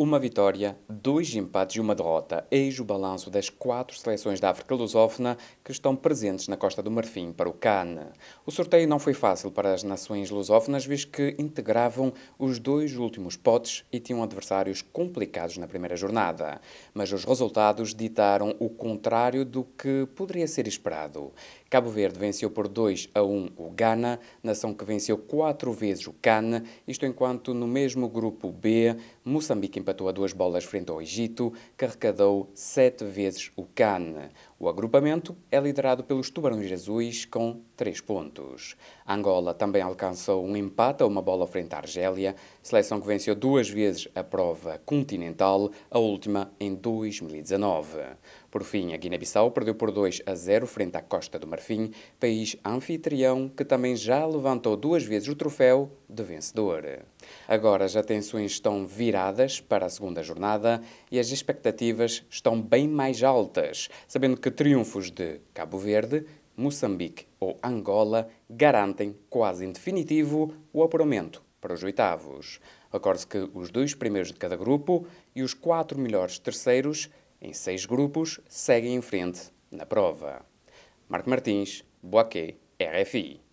Uma vitória, dois empates e uma derrota. Eis o balanço das quatro seleções da África lusófona que estão presentes na Costa do Marfim para o CAN. O sorteio não foi fácil para as nações lusófonas, visto que integravam os dois últimos potes e tinham adversários complicados na primeira jornada. Mas os resultados ditaram o contrário do que poderia ser esperado. Cabo Verde venceu por 2 a 1 o Ghana, nação que venceu quatro vezes o CAN, isto enquanto no mesmo grupo B, Moçambique empatou a duas bolas frente ao Egito, que arrecadou sete vezes o CAN. O agrupamento é liderado pelos Tubarões Azuis com três pontos. A Angola também alcançou um empate a uma bola frente à Argélia, seleção que venceu duas vezes a prova continental, a última em 2019. Por fim, a Guiné-Bissau perdeu por 2 a 0 frente à Costa do Marfim, país anfitrião que também já levantou duas vezes o troféu de vencedor. Agora as atenções estão viradas para a segunda jornada e as expectativas estão bem mais altas, sabendo que que triunfos de Cabo Verde, Moçambique ou Angola garantem, quase em definitivo, o apuramento para os oitavos. Acorde-se que os dois primeiros de cada grupo e os quatro melhores terceiros, em seis grupos, seguem em frente na prova. Marco Martins, Boaquê, RFI.